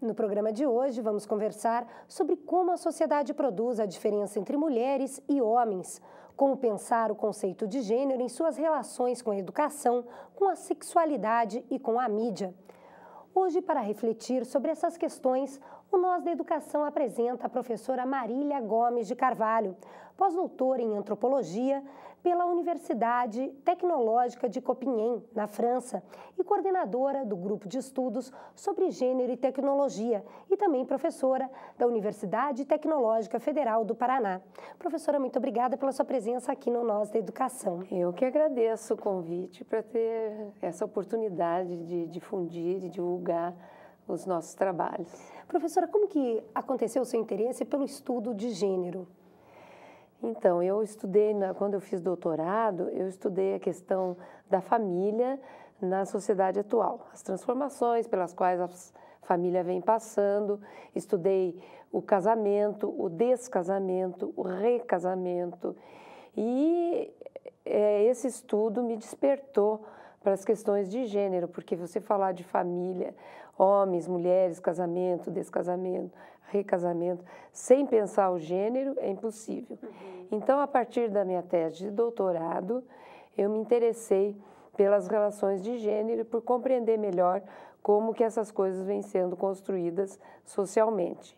no programa de hoje vamos conversar sobre como a sociedade produz a diferença entre mulheres e homens, como pensar o conceito de gênero em suas relações com a educação, com a sexualidade e com a mídia. Hoje, para refletir sobre essas questões, o Nós da Educação apresenta a professora Marília Gomes de Carvalho, pós-doutor em antropologia pela Universidade Tecnológica de Copinhem, na França, e coordenadora do grupo de estudos sobre gênero e tecnologia, e também professora da Universidade Tecnológica Federal do Paraná. Professora, muito obrigada pela sua presença aqui no Nós da Educação. Eu que agradeço o convite para ter essa oportunidade de difundir e divulgar os nossos trabalhos. Professora, como que aconteceu o seu interesse pelo estudo de gênero? Então, eu estudei, na, quando eu fiz doutorado, eu estudei a questão da família na sociedade atual, as transformações pelas quais a família vem passando, estudei o casamento, o descasamento, o recasamento. E é, esse estudo me despertou para as questões de gênero, porque você falar de família, homens, mulheres, casamento, descasamento, recasamento, sem pensar o gênero, é impossível. Uhum. Então, a partir da minha tese de doutorado, eu me interessei pelas relações de gênero por compreender melhor como que essas coisas vêm sendo construídas socialmente.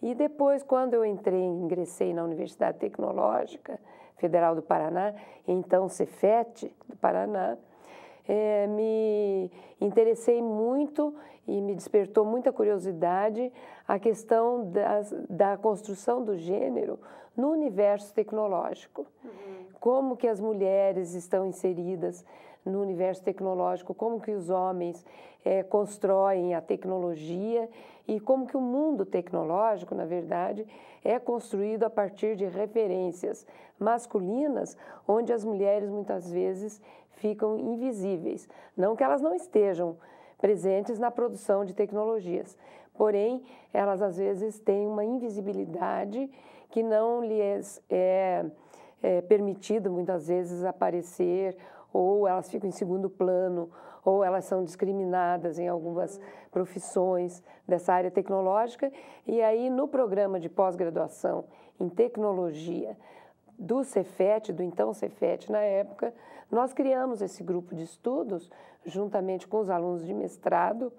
E depois, quando eu entrei, ingressei na Universidade Tecnológica Federal do Paraná, então Cefet do Paraná, é, me interessei muito e me despertou muita curiosidade a questão das, da construção do gênero no universo tecnológico. Uhum. Como que as mulheres estão inseridas no universo tecnológico, como que os homens é, constroem a tecnologia e como que o mundo tecnológico, na verdade, é construído a partir de referências masculinas, onde as mulheres muitas vezes ficam invisíveis. Não que elas não estejam presentes na produção de tecnologias, porém, elas às vezes têm uma invisibilidade que não lhes é, é permitido muitas vezes aparecer, ou elas ficam em segundo plano, ou elas são discriminadas em algumas profissões dessa área tecnológica. E aí, no programa de pós-graduação em tecnologia, do Cefet, do então Cefet na época, nós criamos esse grupo de estudos, juntamente com os alunos de mestrado,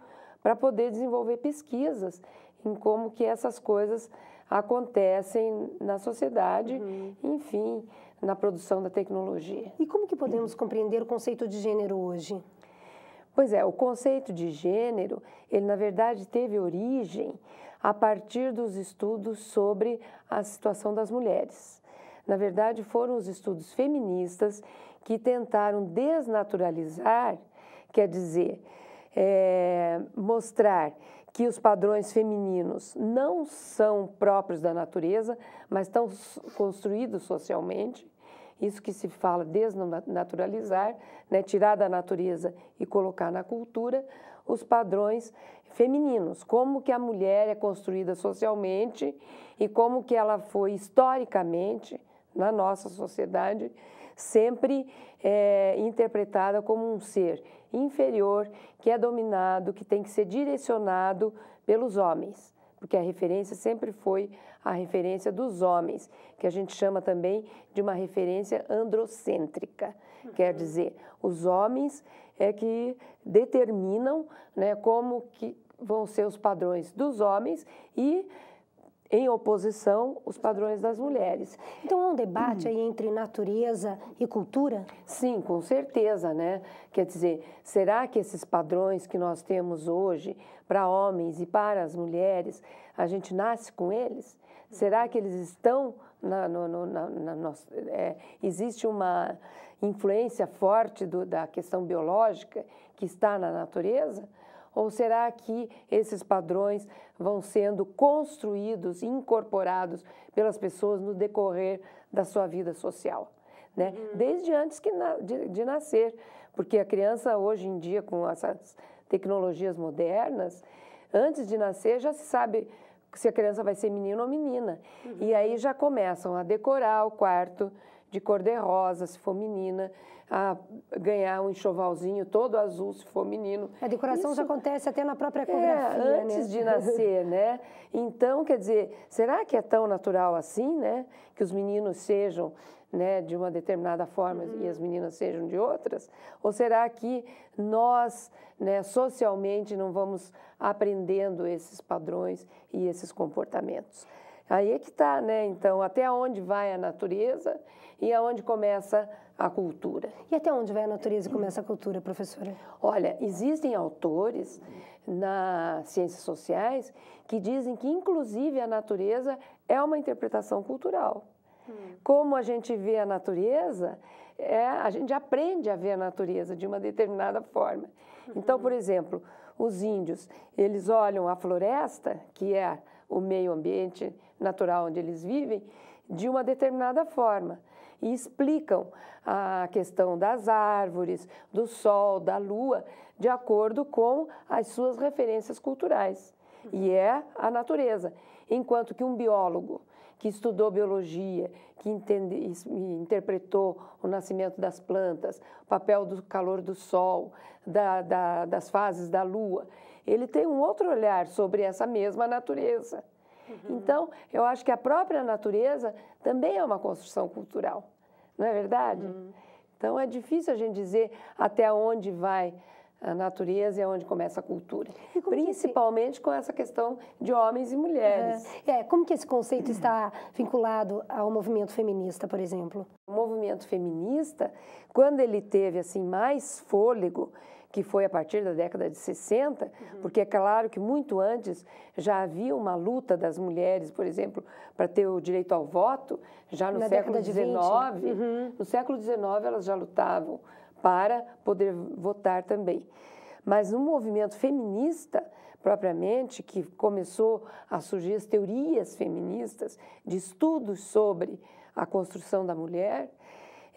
para poder desenvolver pesquisas em como que essas coisas acontecem na sociedade, uhum. enfim, na produção da tecnologia. E como que podemos compreender o conceito de gênero hoje? Pois é, o conceito de gênero, ele na verdade teve origem a partir dos estudos sobre a situação das mulheres. Na verdade, foram os estudos feministas que tentaram desnaturalizar, quer dizer, é, mostrar que os padrões femininos não são próprios da natureza, mas estão construídos socialmente. Isso que se fala desnaturalizar, né, tirar da natureza e colocar na cultura os padrões femininos, como que a mulher é construída socialmente e como que ela foi historicamente na nossa sociedade, sempre é, interpretada como um ser inferior, que é dominado, que tem que ser direcionado pelos homens, porque a referência sempre foi a referência dos homens, que a gente chama também de uma referência androcêntrica, uhum. quer dizer, os homens é que determinam né, como que vão ser os padrões dos homens e em oposição os padrões das mulheres. Então há é um debate uhum. aí entre natureza e cultura? Sim, com certeza, né? Quer dizer, será que esses padrões que nós temos hoje para homens e para as mulheres, a gente nasce com eles? Será que eles estão na, no, no, na, na nossa, é, existe uma influência forte do, da questão biológica que está na natureza? Ou será que esses padrões vão sendo construídos, incorporados pelas pessoas no decorrer da sua vida social? Né? Uhum. Desde antes que na, de, de, nascer, porque a criança hoje em dia com essas tecnologias modernas, antes de nascer já se sabe se a criança vai ser menino ou menina. Uhum. E aí já começam a decorar o quarto de cor de rosa, se for menina, a ganhar um enxovalzinho todo azul, se for menino. A é, decoração Isso... já acontece até na própria é, ecografia, é, antes né? de nascer, né? Então, quer dizer, será que é tão natural assim, né? Que os meninos sejam né, de uma determinada forma uhum. e as uhum. meninas sejam de outras? Ou será que nós, né, socialmente, não vamos aprendendo esses padrões e esses comportamentos? Aí é que está, né? Então, até onde vai a natureza e aonde começa a cultura. E até onde vai a natureza e começa a cultura, professora? Olha, existem autores nas ciências sociais que dizem que, inclusive, a natureza é uma interpretação cultural. Hum. Como a gente vê a natureza, é, a gente aprende a ver a natureza de uma determinada forma. Uhum. Então, por exemplo, os índios, eles olham a floresta, que é o meio ambiente natural onde eles vivem de uma determinada forma e explicam a questão das árvores, do sol, da lua, de acordo com as suas referências culturais. E é a natureza. Enquanto que um biólogo que estudou biologia, que entende, interpretou o nascimento das plantas, o papel do calor do sol, da, da, das fases da lua, ele tem um outro olhar sobre essa mesma natureza. Uhum. Então, eu acho que a própria natureza também é uma construção cultural, não é verdade? Uhum. Então, é difícil a gente dizer até onde vai a natureza é onde começa a cultura. Principalmente esse... com essa questão de homens e mulheres. Uhum. É, como que esse conceito está vinculado ao movimento feminista, por exemplo? O movimento feminista, quando ele teve assim mais fôlego, que foi a partir da década de 60, uhum. porque é claro que muito antes já havia uma luta das mulheres, por exemplo, para ter o direito ao voto, já no Na século XIX. Uhum. No século XIX elas já lutavam para poder votar também. Mas no movimento feminista, propriamente, que começou a surgir as teorias feministas, de estudos sobre a construção da mulher,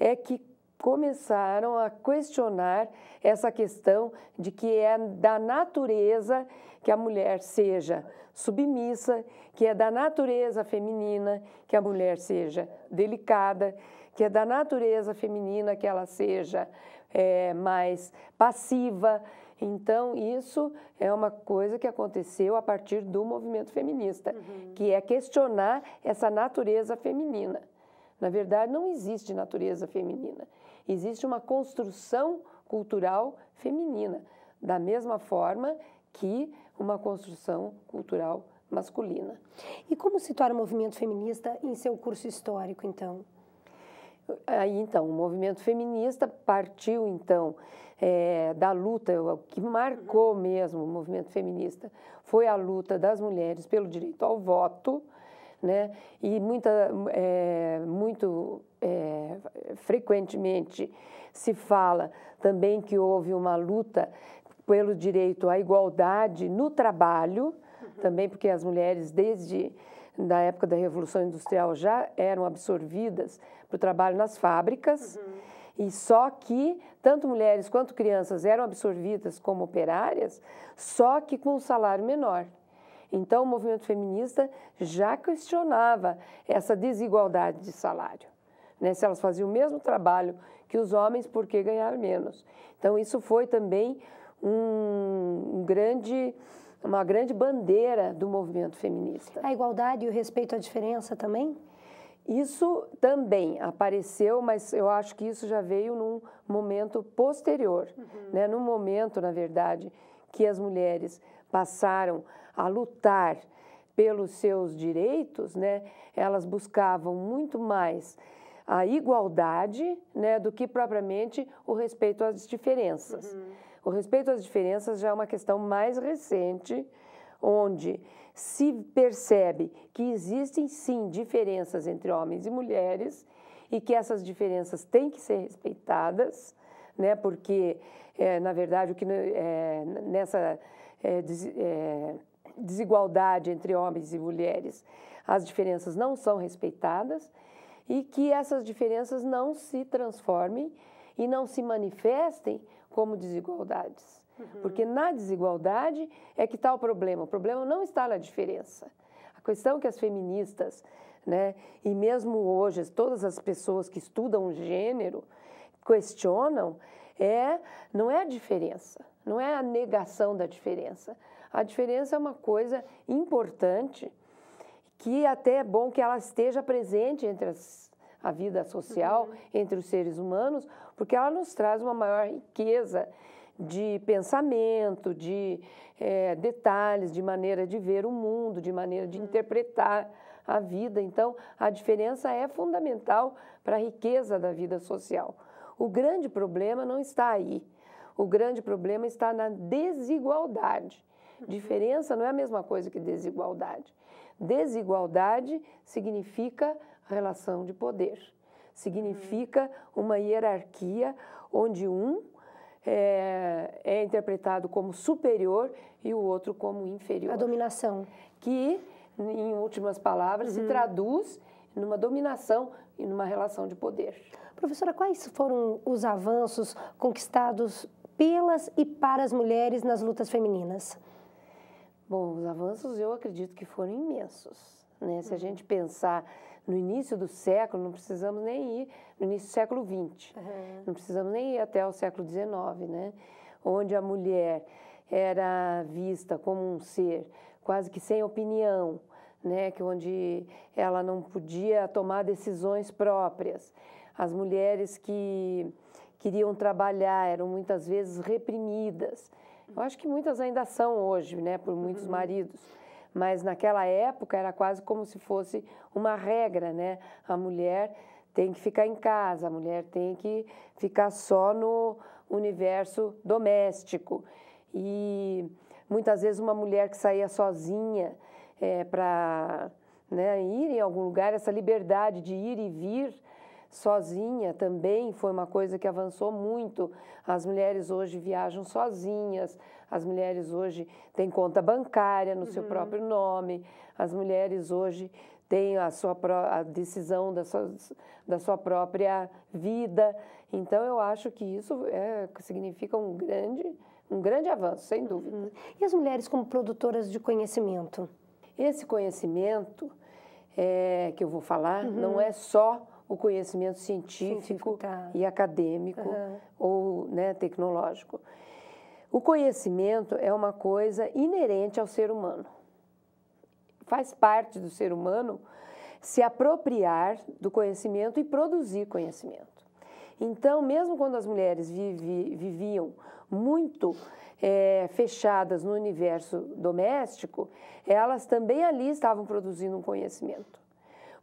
é que começaram a questionar essa questão de que é da natureza que a mulher seja submissa, que é da natureza feminina que a mulher seja delicada, que é da natureza feminina que ela seja é, mais passiva. Então, isso é uma coisa que aconteceu a partir do movimento feminista, uhum. que é questionar essa natureza feminina. Na verdade, não existe natureza feminina, existe uma construção cultural feminina, da mesma forma que uma construção cultural masculina. E como situar o movimento feminista em seu curso histórico, então? Aí, então, o movimento feminista partiu, então, é, da luta, é o que marcou mesmo o movimento feminista foi a luta das mulheres pelo direito ao voto, né? E muita, é, muito é, frequentemente se fala também que houve uma luta pelo direito à igualdade no trabalho, uhum. também porque as mulheres, desde da época da Revolução Industrial, já eram absorvidas para o trabalho nas fábricas. Uhum. E só que, tanto mulheres quanto crianças eram absorvidas como operárias, só que com um salário menor. Então, o movimento feminista já questionava essa desigualdade de salário. Né? Se elas faziam o mesmo trabalho que os homens, por que ganhar menos? Então, isso foi também um grande uma grande bandeira do movimento feminista. A igualdade e o respeito à diferença também? Isso também apareceu, mas eu acho que isso já veio num momento posterior, uhum. né? num momento, na verdade, que as mulheres passaram a lutar pelos seus direitos, né? elas buscavam muito mais a igualdade né, do que propriamente o respeito às diferenças. Uhum. O respeito às diferenças já é uma questão mais recente, onde se percebe que existem sim diferenças entre homens e mulheres e que essas diferenças têm que ser respeitadas, né? Porque é, na verdade o que é, nessa é, des, desigualdade entre homens e mulheres as diferenças não são respeitadas e que essas diferenças não se transformem e não se manifestem como desigualdades. Uhum. Porque na desigualdade é que está o problema. O problema não está na diferença. A questão é que as feministas, né, e mesmo hoje, todas as pessoas que estudam gênero questionam é não é a diferença, não é a negação da diferença. A diferença é uma coisa importante que até é bom que ela esteja presente entre as, a vida social, uhum. entre os seres humanos, porque ela nos traz uma maior riqueza de pensamento, de é, detalhes, de maneira de ver o mundo, de maneira de uhum. interpretar a vida. Então, a diferença é fundamental para a riqueza da vida social. O grande problema não está aí. O grande problema está na desigualdade. Uhum. Diferença não é a mesma coisa que desigualdade. Desigualdade significa relação de poder, significa uhum. uma hierarquia onde um é, é interpretado como superior e o outro como inferior. A dominação. Que, em últimas palavras, uhum. se traduz numa dominação e numa relação de poder. Professora, quais foram os avanços conquistados pelas e para as mulheres nas lutas femininas? Bom, os avanços eu acredito que foram imensos. Né? Se a uhum. gente pensar no início do século, não precisamos nem ir no início do século XX, uhum. não precisamos nem ir até o século XIX, né? onde a mulher era vista como um ser quase que sem opinião, né? que onde ela não podia tomar decisões próprias. As mulheres que queriam trabalhar eram muitas vezes reprimidas eu acho que muitas ainda são hoje, né, por muitos uhum. maridos. Mas naquela época era quase como se fosse uma regra, né? A mulher tem que ficar em casa, a mulher tem que ficar só no universo doméstico. E muitas vezes uma mulher que saía sozinha é, eh, para né, ir em algum lugar, essa liberdade de ir e vir sozinha também foi uma coisa que avançou muito. As mulheres hoje viajam sozinhas, as mulheres hoje têm conta bancária no uhum. seu próprio nome, as mulheres hoje têm a sua a decisão da sua, da sua própria vida. Então, eu acho que isso é, significa um grande, um grande avanço, sem dúvida. Uhum. E as mulheres como produtoras de conhecimento? Esse conhecimento é, que eu vou falar uhum. não é só o conhecimento científico, científico tá. e acadêmico uhum. ou né, tecnológico. O conhecimento é uma coisa inerente ao ser humano. Faz parte do ser humano se apropriar do conhecimento e produzir conhecimento. Então, mesmo quando as mulheres vivi, viviam muito é, fechadas no universo doméstico, elas também ali estavam produzindo um conhecimento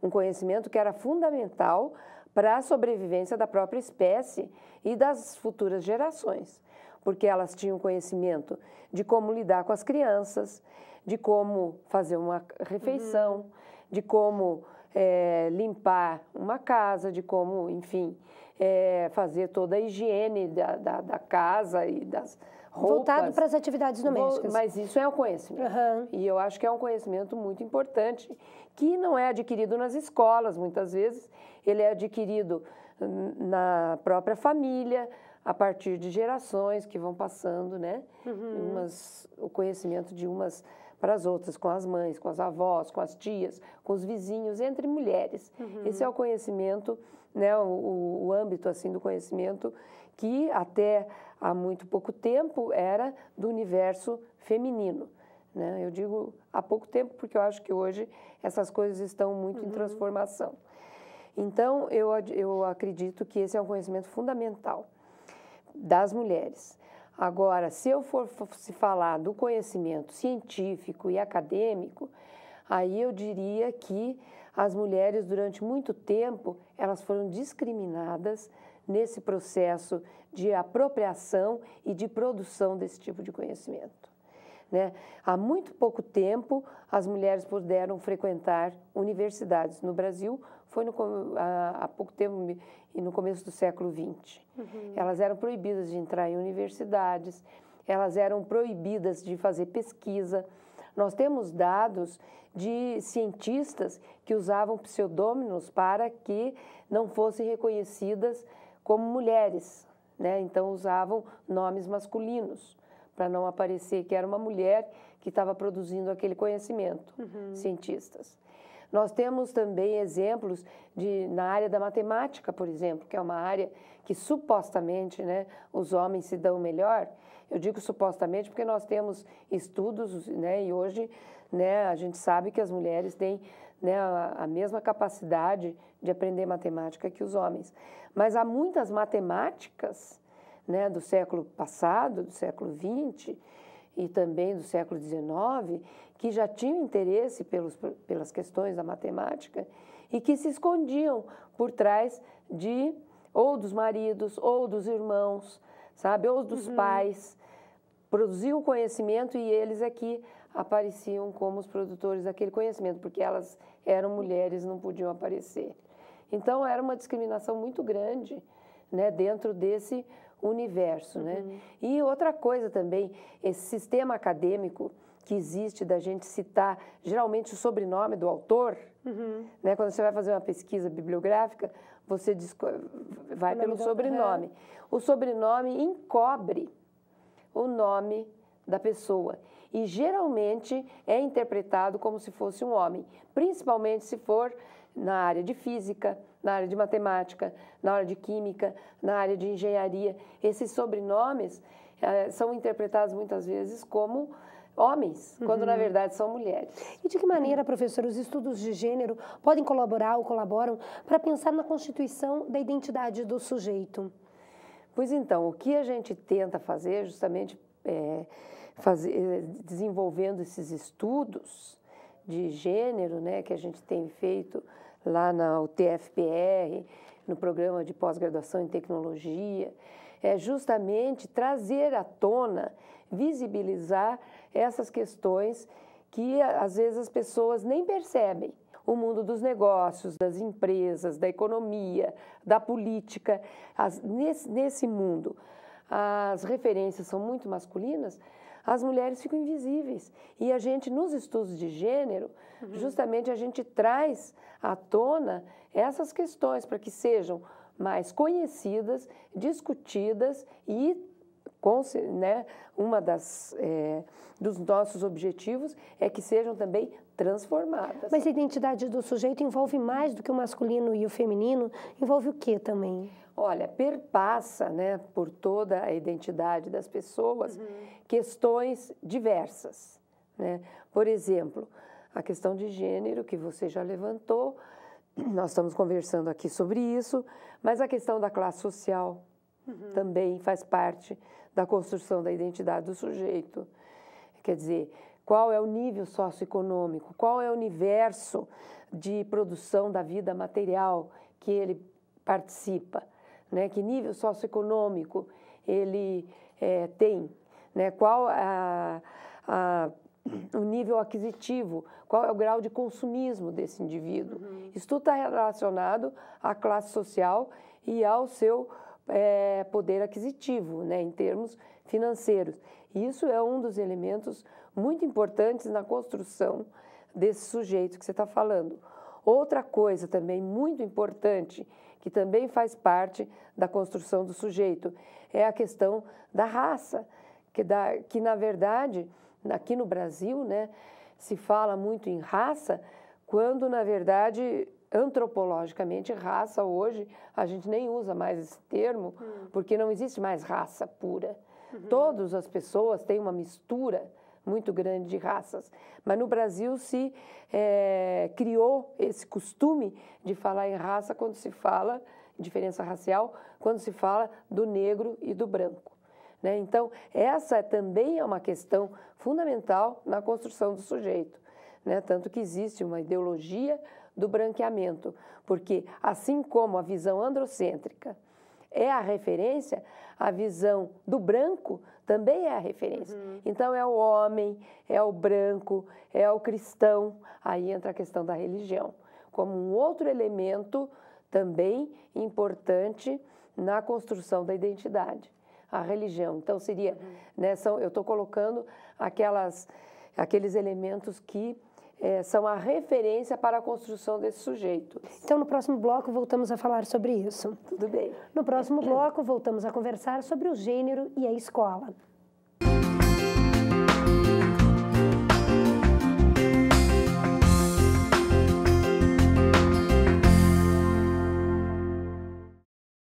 um conhecimento que era fundamental para a sobrevivência da própria espécie e das futuras gerações, porque elas tinham conhecimento de como lidar com as crianças, de como fazer uma refeição, uhum. de como é, limpar uma casa, de como, enfim, é, fazer toda a higiene da, da, da casa e das, roupas. Voltado para as atividades domésticas. Mas isso é um conhecimento. Uhum. E eu acho que é um conhecimento muito importante, que não é adquirido nas escolas, muitas vezes. Ele é adquirido na própria família, a partir de gerações que vão passando, né? Uhum. Umas, o conhecimento de umas para as outras, com as mães, com as avós, com as tias, com os vizinhos, entre mulheres. Uhum. Esse é o conhecimento, né, o, o âmbito assim do conhecimento que até há muito pouco tempo era do universo feminino. Né? Eu digo há pouco tempo porque eu acho que hoje essas coisas estão muito uhum. em transformação. Então, eu, eu acredito que esse é um conhecimento fundamental das mulheres. Agora, se eu for se falar do conhecimento científico e acadêmico, aí eu diria que as mulheres, durante muito tempo, elas foram discriminadas nesse processo de apropriação e de produção desse tipo de conhecimento. Né? Há muito pouco tempo, as mulheres puderam frequentar universidades. No Brasil, foi no, há, há pouco tempo, no começo do século XX. Uhum. Elas eram proibidas de entrar em universidades, elas eram proibidas de fazer pesquisa. Nós temos dados de cientistas que usavam pseudônimos para que não fossem reconhecidas como mulheres, né? então usavam nomes masculinos para não aparecer que era uma mulher que estava produzindo aquele conhecimento, uhum. cientistas. Nós temos também exemplos de, na área da matemática, por exemplo, que é uma área que supostamente né, os homens se dão melhor. Eu digo supostamente porque nós temos estudos né, e hoje né, a gente sabe que as mulheres têm né, a, a mesma capacidade de aprender matemática que os homens. Mas há muitas matemáticas né, do século passado, do século XX e também do século XIX, que já tinham interesse pelos, pelas questões da matemática e que se escondiam por trás de ou dos maridos ou dos irmãos, sabe, ou dos uhum. pais. Produziam conhecimento e eles aqui é apareciam como os produtores daquele conhecimento, porque elas eram mulheres, não podiam aparecer. Então era uma discriminação muito grande, né, dentro desse universo, né? uhum. né? E outra coisa também, esse sistema acadêmico que existe da gente citar geralmente o sobrenome do autor, uhum. né? Quando você vai fazer uma pesquisa bibliográfica, você vai pelo sobrenome. O sobrenome encobre o nome da pessoa e geralmente é interpretado como se fosse um homem, principalmente se for na área de física, na área de matemática, na área de química, na área de engenharia. Esses sobrenomes eh, são interpretados muitas vezes como homens, uhum. quando na uhum. verdade são mulheres. E de que maneira, professora, os estudos de gênero podem colaborar ou colaboram para pensar na constituição da identidade do sujeito? Pois então, o que a gente tenta fazer, justamente é, fazer, é, desenvolvendo esses estudos de gênero, né, que a gente tem feito lá na UTFPR, no programa de pós-graduação em tecnologia, é justamente trazer à tona, visibilizar essas questões que às vezes as pessoas nem percebem. O mundo dos negócios, das empresas, da economia, da política, as, nesse, nesse mundo, as referências são muito masculinas as mulheres ficam invisíveis. E a gente, nos estudos de gênero, uhum. justamente a gente traz à tona essas questões para que sejam mais conhecidas, discutidas e com, né, uma das é, dos nossos objetivos é que sejam também transformadas. Mas a identidade do sujeito envolve mais do que o masculino e o feminino, envolve o que também? Olha, perpassa né, por toda a identidade das pessoas uhum. questões diversas. Né? Por exemplo, a questão de gênero, que você já levantou, nós estamos conversando aqui sobre isso, mas a questão da classe social uhum. também faz parte da construção da identidade do sujeito. Quer dizer, qual é o nível socioeconômico, qual é o universo de produção da vida material que ele participa, né? que nível socioeconômico ele é, tem, né? qual a, a, o nível aquisitivo, qual é o grau de consumismo desse indivíduo. Uhum. Isso tudo está relacionado à classe social e ao seu é, poder aquisitivo, né? em termos financeiros. Isso é um dos elementos muito importantes na construção desse sujeito que você está falando. Outra coisa também muito importante, que também faz parte da construção do sujeito, é a questão da raça, que, da, que na verdade, aqui no Brasil, né, se fala muito em raça, quando na verdade, antropologicamente, raça hoje, a gente nem usa mais esse termo, hum. porque não existe mais raça pura. Uhum. Todas as pessoas têm uma mistura muito grande de raças. Mas no Brasil se é, criou esse costume de falar em raça quando se fala, diferença racial, quando se fala do negro e do branco. Né? Então, essa também é uma questão fundamental na construção do sujeito. Né? Tanto que existe uma ideologia do branqueamento, porque assim como a visão androcêntrica, é a referência, a visão do branco também é a referência. Uhum. Então é o homem, é o branco, é o cristão. Aí entra a questão da religião como um outro elemento também importante na construção da identidade, a religião. Então seria, uhum. né, são, eu estou colocando aquelas, aqueles elementos que é, são a referência para a construção desse sujeito. Então, no próximo bloco, voltamos a falar sobre isso. Tudo bem. No próximo bloco, voltamos a conversar sobre o gênero e a escola.